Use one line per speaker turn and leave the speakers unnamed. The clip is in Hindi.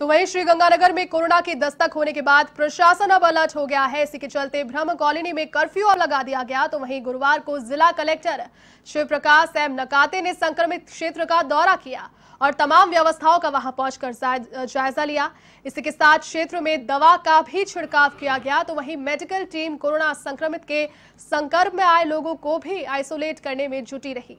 तो वहीं श्रीगंगानगर में कोरोना के दस्तक होने के बाद प्रशासन अब अलर्ट हो गया है इसी के चलते ब्रह्म कॉलोनी में कर्फ्यू और लगा दिया गया तो वहीं गुरुवार को जिला कलेक्टर शिव प्रकाश एम नकाते ने संक्रमित क्षेत्र का दौरा किया और तमाम व्यवस्थाओं का वहां पहुंचकर जायजा लिया इसी के साथ क्षेत्र में दवा का भी छिड़काव किया गया तो वहीं मेडिकल टीम कोरोना संक्रमित के संकर्म में आए लोगों को भी आइसोलेट करने में जुटी रही